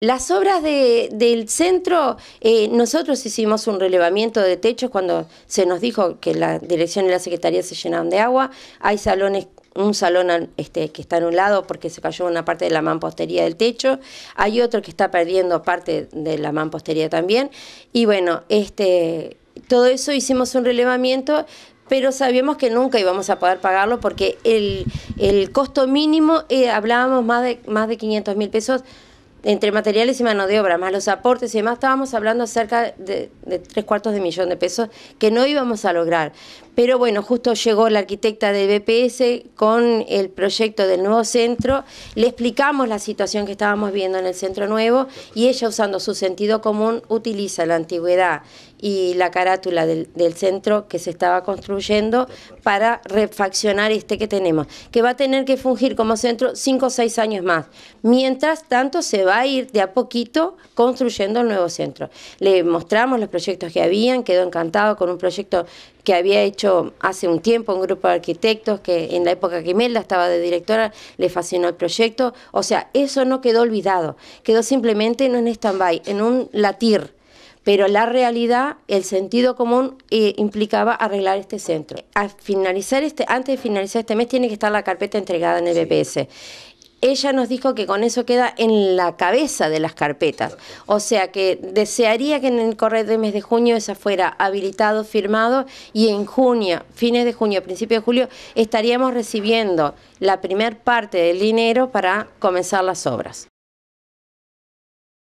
Las obras del centro, eh, nosotros hicimos un relevamiento de techos cuando se nos dijo que la dirección y la secretaría se llenaban de agua. Hay salones, un salón este, que está en un lado porque se cayó una parte de la mampostería del techo. Hay otro que está perdiendo parte de la mampostería también. Y bueno, este, todo eso hicimos un relevamiento pero sabíamos que nunca íbamos a poder pagarlo porque el, costo mínimo, eh, hablábamos más de, más de 500 mil pesos entre materiales y mano de obra, más los aportes y demás, estábamos hablando acerca de, de, tres cuartos de millón de pesos que no íbamos a lograr. Pero bueno, justo llegó la arquitecta de BPS con el proyecto del nuevo centro, le explicamos la situación que estábamos viendo en el centro nuevo y ella usando su sentido común utiliza la antigüedad y la carátula del, centro que se estaba construyendo para refaccionar este que tenemos, que va a tener que fungir como centro cinco o seis años más. Mientras tanto, se va a ir de a poquito construyendo el nuevo centro. Le mostramos los proyectos que habían, quedó encantado con un proyecto que había hecho hace un tiempo un grupo de arquitectos que en la época que Imelda estaba de directora le fascinó el proyecto. O sea, eso no quedó olvidado, quedó simplemente en un stand-by, en un latir pero la realidad, el sentido común eh, implicaba arreglar este centro. finalizar este, antes de finalizar este mes tiene que estar la carpeta entregada en el BPS. E ella nos dijo que con eso queda en la cabeza de las carpetas. O sea que desearía que en el correo de mes de junio esa fuera habilitado, firmado y en junio, fines de junio, principio de julio, estaríamos recibiendo la primer parte del dinero para comenzar las obras.